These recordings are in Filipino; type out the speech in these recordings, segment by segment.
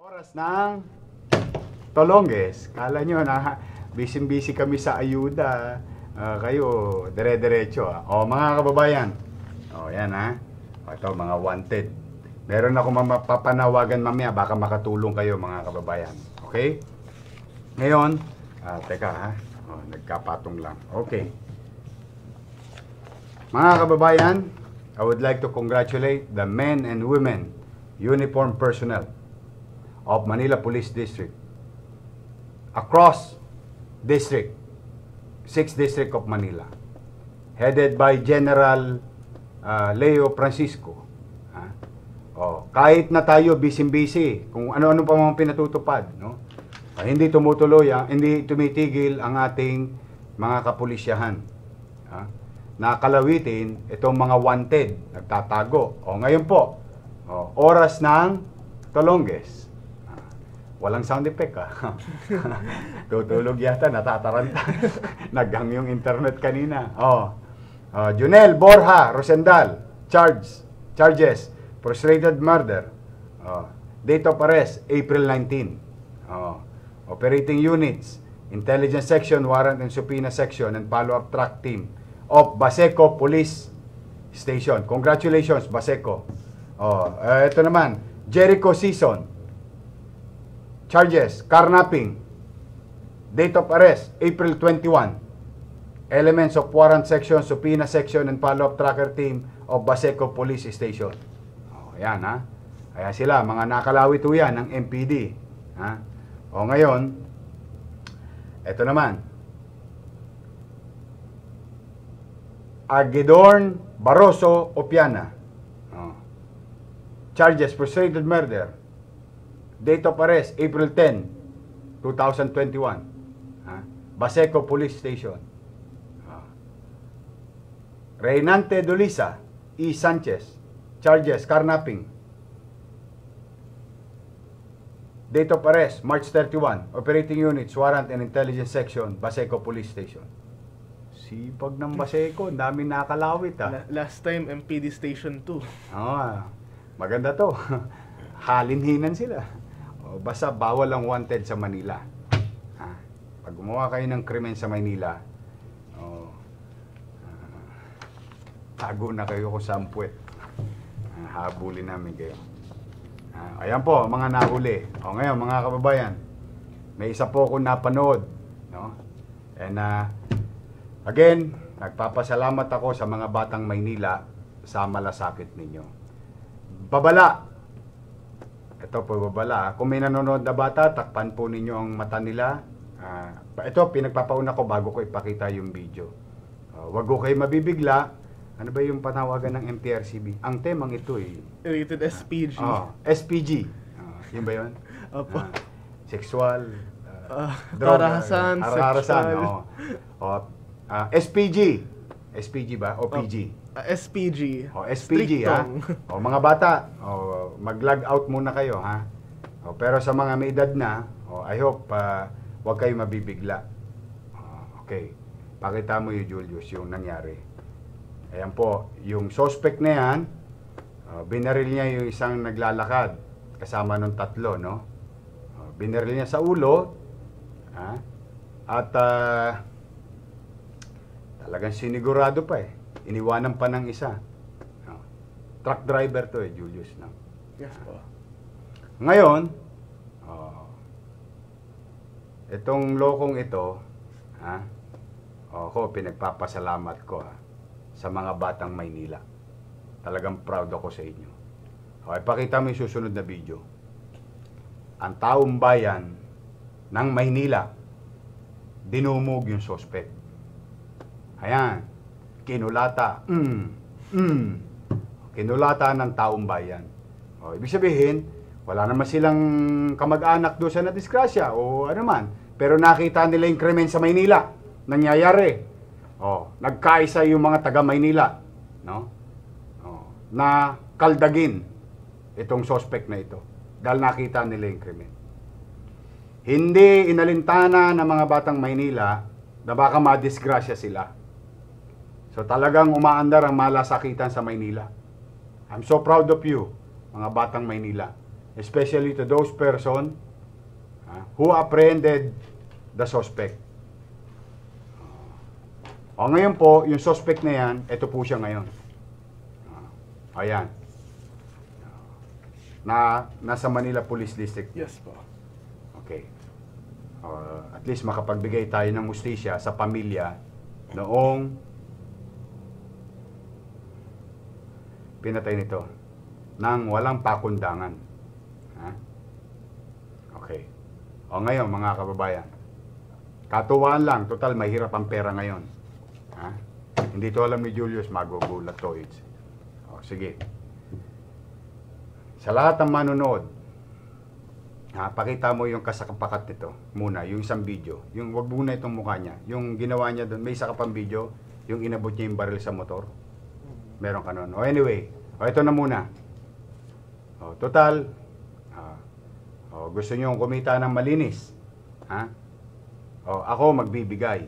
Oras ng Tolonges. Kala nyo na busy-busy kami sa ayuda. Uh, kayo, dire direcho ah. O, mga kababayan. O, yan ha. Ah. O, ito, mga wanted. Meron ako mapapanawagan mamaya. Baka makatulong kayo, mga kababayan. Okay? Ngayon, uh, teka ha. O, nagkapatong lang. Okay. Mga kababayan, I would like to congratulate the men and women uniform personnel of Manila Police District across district, 6th District of Manila, headed by General uh, Leo Francisco. Oh, kahit na tayo busy-busy, kung ano-ano pa mga pinatutupad, no? Uh, hindi tumutuloy, uh, hindi tumitigil ang ating mga kapulisyahan. Ha? Nakalawitin itong mga wanted, nagtatago. O oh, ngayon po, oh, oras ng Tolonges. Walang sound effect ah. Tutulog yata, natataranta. Naghang yung internet kanina. Oh. Uh, Junel Borja Rosendal, charges, charges, frustrated murder. Oh. Date of arrest, April 19. Oh. Operating units, intelligence section, warrant and subpoena section, and follow-up track team of Baseco Police Station. Congratulations, Baseco. Oh, uh, ito naman, Jericho Season. Charges, carnapping. Date of arrest, April 21. Elements of warrant section, subpoena section, and follow-up tracker team of Baseco Police Station. oh, ayan ha. Kaya sila, mga nakalawit ho yan ng MPD. Ha? O ngayon, eto naman. Agedorn Barroso Opiana. O. Oh. Charges, frustrated murder Date of arrest, April 10, 2021. Ha? Baseco Police Station. Ha? Reynante Dulisa, E. Sanchez. Charges, carnapping. Date of arrest, March 31. Operating Units, Warrant and Intelligence Section, Baseco Police Station. Sipag ng Baseco, dami nakalawit ah. last time, MPD Station 2. Ah, maganda to. Halinhinan sila. O, basta bawal lang wanted sa Manila. Ha? Pag gumawa kayo ng krimen sa Manila, o, uh, tago na kayo kung saan puwet. Ah, habulin namin kayo. Uh, ayan po, mga nahuli. O ngayon, mga kababayan, may isa po akong napanood. No? And uh, again, nagpapasalamat ako sa mga batang Maynila sa malasakit ninyo. Babala! Ito po, babala. Kung may nanonood na bata, takpan po ninyo ang mata nila. Uh, ito, pinagpapauna ko bago ko ipakita yung video. Uh, wag ko kayo mabibigla. Ano ba yung panawagan ng MTRCB? Ang temang ito eh. Rated SPG. Uh, ah, oh, SPG. Uh, yun ba yun? Opo. Uh, sexual, uh, droga, harasan, harasan, Oh. Oh, uh, SPG. SPG ba? O PG? Oh. Ah, SPG. O, oh, SPG, Strictong. ha? Oh, o, mga bata, o, oh, mag-log out muna kayo, ha? O, pero sa mga may edad na, o, I hope, uh, ah, wag kayo mabibigla. O, okay. Pakita mo yung Julius, yung nangyari. Ayan po, yung suspect na yan, uh, binaril niya yung isang naglalakad, kasama nung tatlo, no? Uh, binaril niya sa ulo, ha? At, uh, talagang sinigurado pa, eh Iniwanan pa ng isa. No? Truck driver to eh, Julius. No? Yes po. Ngayon, oh, itong lokong ito, ha? Oh, ako, pinagpapasalamat ko ha, sa mga batang Maynila. Talagang proud ako sa inyo. Okay, pakita mo yung susunod na video. Ang taong bayan ng Maynila, dinumog yung sospek. Ayan kinulata. Mm. Mm. Kinulata ng taong bayan. O, ibig sabihin, wala naman silang kamag-anak doon sa nadiskrasya o ano man. Pero nakita nila yung krimen sa Maynila. Nangyayari. O, nagkaisa yung mga taga Maynila. No? O, na kaldagin itong suspect na ito. Dahil nakita nila yung krimen. Hindi inalintana ng mga batang Maynila na baka madisgrasya sila So talagang umaandar ang malasakitan sa Maynila. I'm so proud of you, mga batang Maynila. Especially to those person ah, who apprehended the suspect. O ngayon po, yung suspect na yan, ito po siya ngayon. Ah, ayan. Na, nasa Manila Police District. Yes po. Okay. Uh, at least makapagbigay tayo ng ustisya sa pamilya noong pinatay nito nang walang pakundangan. Ha? Okay. O ngayon, mga kababayan, katuwaan lang, total, mahirap ang pera ngayon. Ha? Hindi to alam ni Julius, magugulat to. It's... O, sige. Sa lahat ng manonood, ha, pakita mo yung kasakapakat nito muna, yung isang video. Yung wag muna itong mukha niya. Yung ginawa niya doon, may isa ka pang video, yung inabot niya yung baril sa motor meron ka nun. O anyway, o ito na muna. O total, uh, o gusto nyo kumita ng malinis. Ha? O ako magbibigay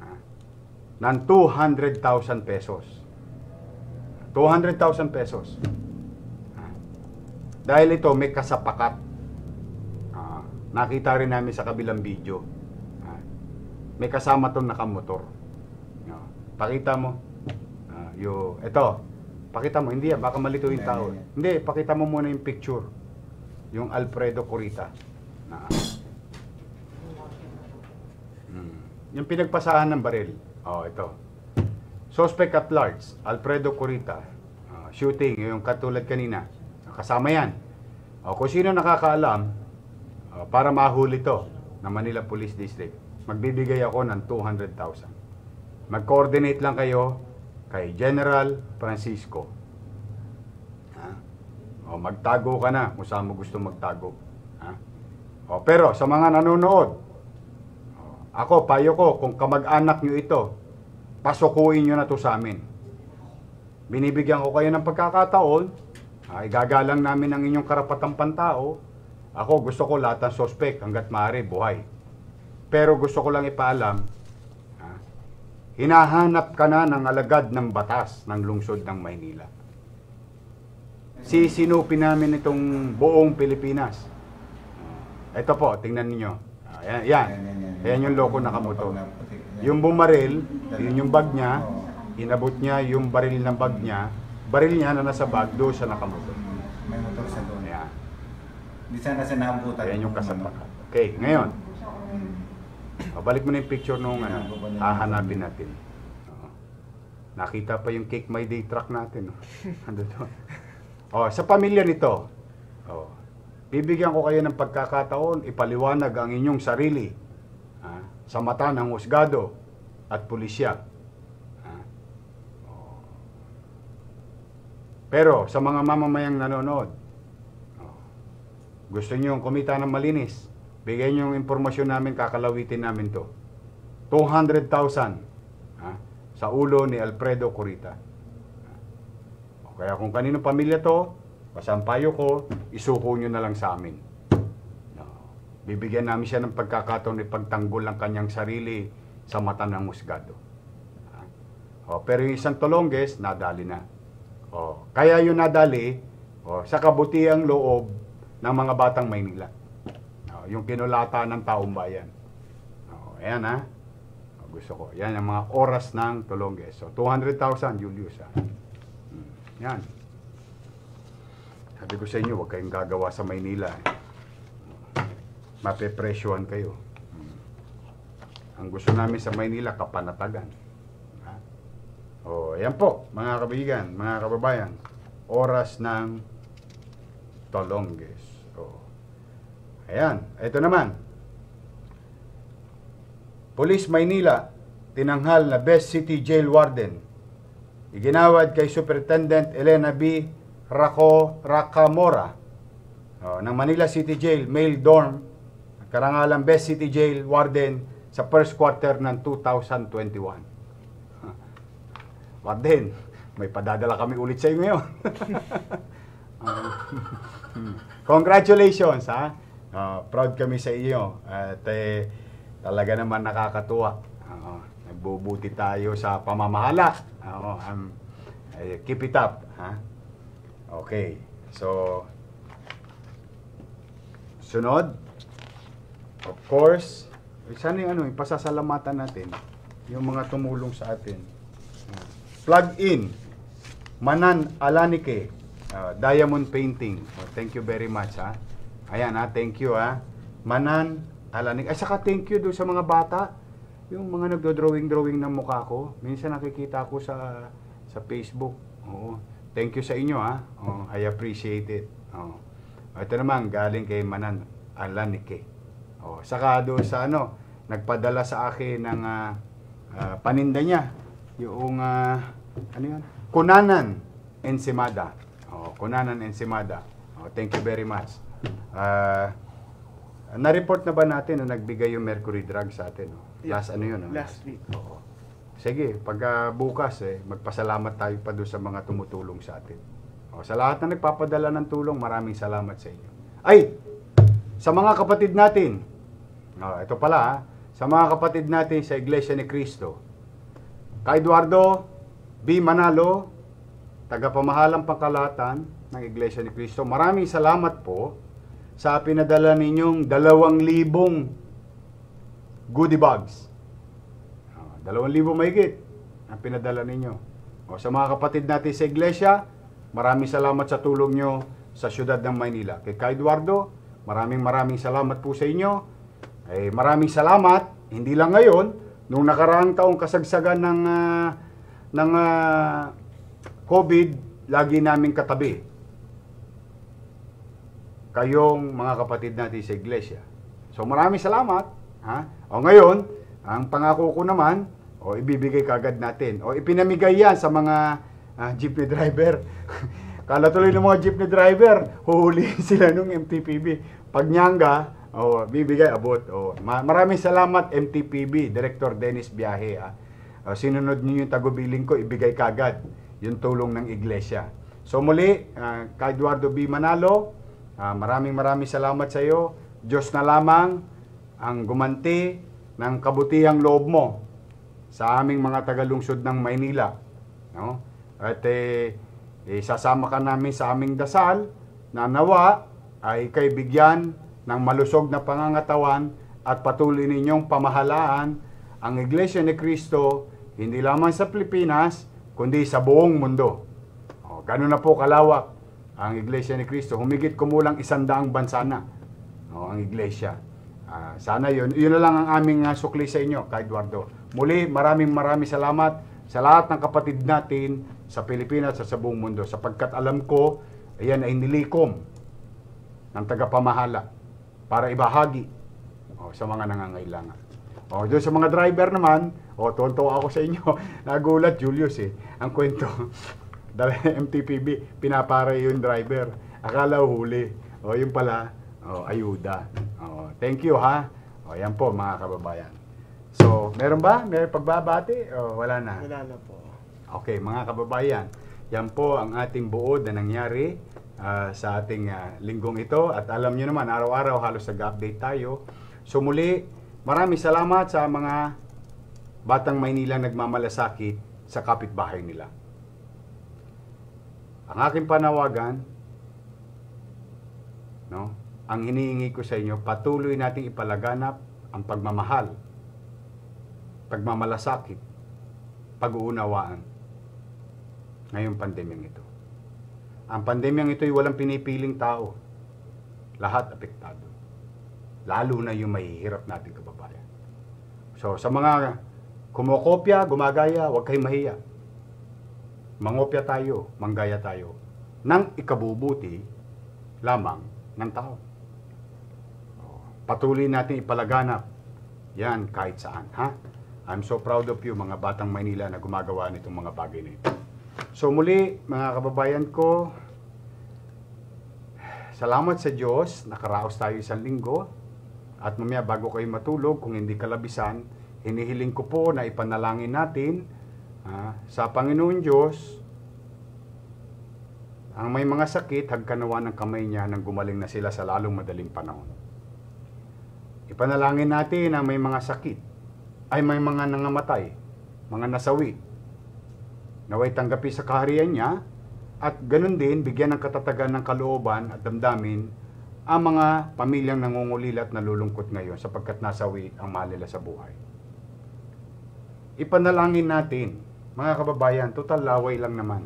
ha? ng 200,000 pesos. 200,000 pesos. Ha? Dahil ito may kasapakat. Uh, nakita rin namin sa kabilang video. Ha? May kasama tong nakamotor. No? Pakita mo. Yo, eto. Pakita mo, hindi yan, baka malito yung tao. Hindi, pakita mo muna yung picture. Yung Alfredo Corita. Na. Hmm. Yung pinagpasahan ng baril. Oh, ito. Suspect at large, Alfredo Corita. Ah, shooting, yung katulad kanina. Kasama yan. Oh, kung sino nakakaalam, ah, para mahuli to na Manila Police District, magbibigay ako ng 200,000. Mag-coordinate lang kayo kay General Francisco. Ha? O magtago ka na kung saan mo gusto magtago. Ha? O, pero sa mga nanonood, o, ako, payo ko, kung kamag-anak nyo ito, pasukuin nyo na to sa amin. Binibigyan ko kayo ng pagkakataon, ha, igagalang namin ang inyong karapatang pantao. Ako, gusto ko lahat ng sospek hanggat maaari buhay. Pero gusto ko lang ipaalam, hinahanap ka na ng alagad ng batas ng lungsod ng Maynila. Sisinupin namin itong buong Pilipinas. Ito po, tingnan ninyo. Ayan, yan. Ayan yung loko na nakamoto. Yung bumaril, yun yung bag niya, inabot niya yung baril ng bag niya, baril niya na nasa bag, doon siya nakamoto. Mm, may motor sa doon. Ayan. Hindi sana sinabutan. Ayan yung ano? kasapakan. Okay, ngayon, o, balik mo na yung picture nung ano, hahanapin natin. Nakita pa yung Cake My Day truck natin. Oh. Ando Oh, sa pamilya nito. Oh. Bibigyan ko kayo ng pagkakataon, ipaliwanag ang inyong sarili ah, sa mata ng husgado at pulisya. Ah. Oh. Pero sa mga mamamayang nanonood, oh, gusto niyo kumita ng malinis, Bigay niyo yung impormasyon namin, kakalawitin namin to. 200,000 sa ulo ni Alfredo Corita. O kaya kung kanino pamilya to, pasampayo ko, isuko nyo na lang sa amin. No. Bibigyan namin siya ng pagkakataon ni pagtanggol ang kanyang sarili sa mata ng musgado. O, pero yung isang tolongges, nadali na. O, kaya yung nadali, o, sa kabutiang loob ng mga batang Maynila yung kinulata ng taong bayan. Oh, ayan ha. Oh, gusto ko. Yan ang mga oras ng Tulonges. So, 200,000 Julius ha. Hmm. Yan. Sabi ko sa inyo, huwag kayong gagawa sa Maynila. Eh. Mapepresyohan kayo. Hmm. Ang gusto namin sa Maynila, kapanatagan. Ha? Oh, ayan po, mga kabigan, mga kababayan. Oras ng Tolonges. Ayan, ito naman. Police Maynila, tinanghal na Best City Jail Warden. Iginawad kay Superintendent Elena B. Rako Rakamora o, ng Manila City Jail, male dorm, karangalan Best City Jail Warden sa first quarter ng 2021. Warden, may padadala kami ulit sa iyo ngayon. Um, hmm. Congratulations, ha? Uh, proud kami sa iyo at eh, talaga naman nakakatuwa. Uh, nagbubuti tayo sa pamamahala. Uh, um, uh, keep it up. Ha? Okay. So, sunod, of course, eh, sana yung ano, yung natin, yung mga tumulong sa atin. Plug in, Manan Alanike, uh, Diamond Painting. Oh, thank you very much. Ha? Ayan ha, ah, thank you ha. Ah. Manan, Alanig. Ay, saka thank you do sa mga bata. Yung mga nagdo-drawing-drawing ng mukha ko. Minsan nakikita ko sa sa Facebook. Oo. Thank you sa inyo ha. Ah. Oo, I appreciate it. Oo. Ito naman, galing kay Manan Alanike. Oo. Saka do sa ano, nagpadala sa akin ng uh, uh, paninda niya. Yung, uh, ano yun? Kunanan Ensimada. Oo, Kunanan Ensimada. Oo, thank you very much. Uh, na-report na ba natin na nagbigay yung mercury drug sa atin? No? Yeah. Last ano yun? No? Last week. Oo. Sige, pagka uh, bukas eh, magpasalamat tayo pa doon sa mga tumutulong sa atin. O, sa lahat na nagpapadala ng tulong, maraming salamat sa inyo. Ay! Sa mga kapatid natin, o, ito pala ha, ah. sa mga kapatid natin sa Iglesia ni Cristo, kay Eduardo B. Manalo, tagapamahalang pangkalatan ng Iglesia ni Cristo, maraming salamat po sa pinadala ninyong dalawang libong goodie bags. Ah, dalawang libong mahigit ang pinadala ninyo. O, sa mga kapatid natin sa iglesia, maraming salamat sa tulong nyo sa siyudad ng Maynila. Kay Ka Eduardo, maraming maraming salamat po sa inyo. Eh, maraming salamat, hindi lang ngayon, nung nakaraang taong kasagsagan ng, uh, ng uh, COVID, lagi naming katabi kayong mga kapatid natin sa iglesia. So maraming salamat. Ha? O ngayon, ang pangako ko naman, o ibibigay kagad natin. O ipinamigay yan sa mga uh, jeepney driver. Kala tuloy ng mga jeepney driver, huhulihin sila nung MTPB. Pag nyangga, o bibigay abot. O, maraming salamat MTPB, Director Dennis Biahe. Ah. sinunod niyo yung tagubiling ko, ibigay kagad yung tulong ng iglesia. So muli, uh, kay Eduardo B. Manalo, Uh, maraming maraming salamat sa iyo. Diyos na lamang ang gumanti ng kabutihang loob mo sa aming mga tagalungsod ng Maynila. No? At eh, eh, sasama ka namin sa aming dasal na nawa ay kaibigyan ng malusog na pangangatawan at patuloy ninyong pamahalaan ang Iglesia ni Cristo hindi lamang sa Pilipinas kundi sa buong mundo. O, ganun na po kalawak ang Iglesia ni Kristo, humigit kumulang isandaang bansa na no, ang Iglesia. Uh, sana yun. Yun na lang ang aming uh, sukli sa inyo, kay Eduardo. Muli, maraming maraming salamat sa lahat ng kapatid natin sa Pilipinas at sa buong mundo. Sapagkat alam ko, ayan ay nilikom ng tagapamahala para ibahagi o, oh, sa mga nangangailangan. O, oh, doon sa mga driver naman, o, oh, tonto ako sa inyo, nagulat Julius eh, ang kwento. Dahil MTPB, pinapara yung driver. Akala huli. O, yung pala, o, ayuda. O, thank you ha. O, yan po mga kababayan. So, meron ba? May pagbabati? O, wala na? Wala na po. Okay, mga kababayan. Yan po ang ating buod na nangyari uh, sa ating uh, linggong ito. At alam nyo naman, araw-araw halos nag-update tayo. So muli, maraming salamat sa mga batang Maynila nagmamalasakit sa kapitbahay nila. Ang aking panawagan, no, ang hinihingi ko sa inyo, patuloy nating ipalaganap ang pagmamahal, pagmamalasakit, pag-uunawaan ngayong pandemyang ito. Ang pandemyang ito ay walang pinipiling tao. Lahat apektado. Lalo na yung mahihirap nating kababayan. So, sa mga kumokopya, gumagaya, huwag kayong mahiya mangopya tayo, manggaya tayo ng ikabubuti lamang ng tao. Patuloy natin ipalaganap yan kahit saan. Ha? I'm so proud of you mga batang Maynila na gumagawa nitong mga bagay na ito. So muli mga kababayan ko, salamat sa Diyos, nakaraos tayo isang linggo at mamaya bago kayo matulog kung hindi kalabisan, hinihiling ko po na ipanalangin natin Ha? Sa Panginoon Diyos, ang may mga sakit, hagkanawa ng kamay niya nang gumaling na sila sa lalong madaling panahon. Ipanalangin natin ang may mga sakit, ay may mga nangamatay, mga nasawi, naway tanggapin sa kaharian niya, at ganun din bigyan ng katatagan ng kalooban at damdamin ang mga pamilyang nangungulila at nalulungkot ngayon sapagkat nasawi ang mahal nila sa buhay. Ipanalangin natin mga kababayan, total laway lang naman.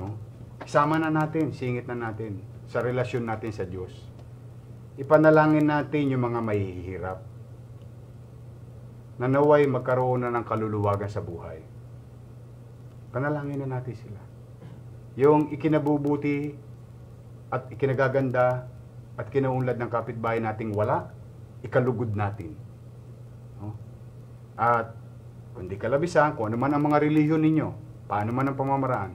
No? Isama na natin, singit na natin sa relasyon natin sa Diyos. Ipanalangin natin yung mga mahihirap. Nanaway magkaroon na ng kaluluwagan sa buhay. Panalangin na natin sila. Yung ikinabubuti at ikinagaganda at kinaunlad ng kapitbahay nating wala, ikalugod natin. No? At hindi kalabisan kung ano man ang mga reliyon ninyo, paano man ang pamamaraan,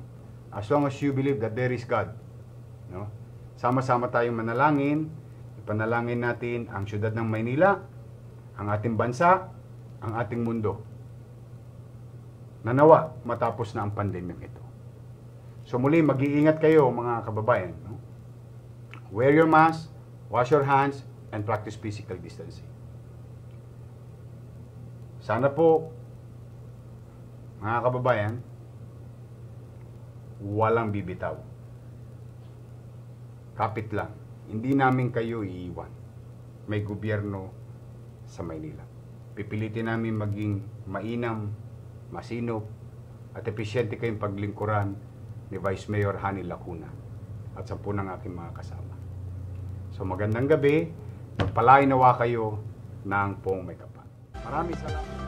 as long as you believe that there is God. No? Sama-sama tayong manalangin, ipanalangin natin ang siyudad ng Maynila, ang ating bansa, ang ating mundo. Nanawa matapos na ang pandemyang ito. So muli, mag-iingat kayo mga kababayan. No? Wear your mask, wash your hands, and practice physical distancing. Sana po mga kababayan, walang bibitaw. Kapit lang. Hindi namin kayo iiwan. May gobyerno sa Maynila. Pipilitin namin maging mainam, masinop, at epesyente kayong paglingkuran ni Vice Mayor Hani Lacuna at sa po ng aking mga kasama. So magandang gabi, palainawa kayo ng pong Megapan. Maraming salamat.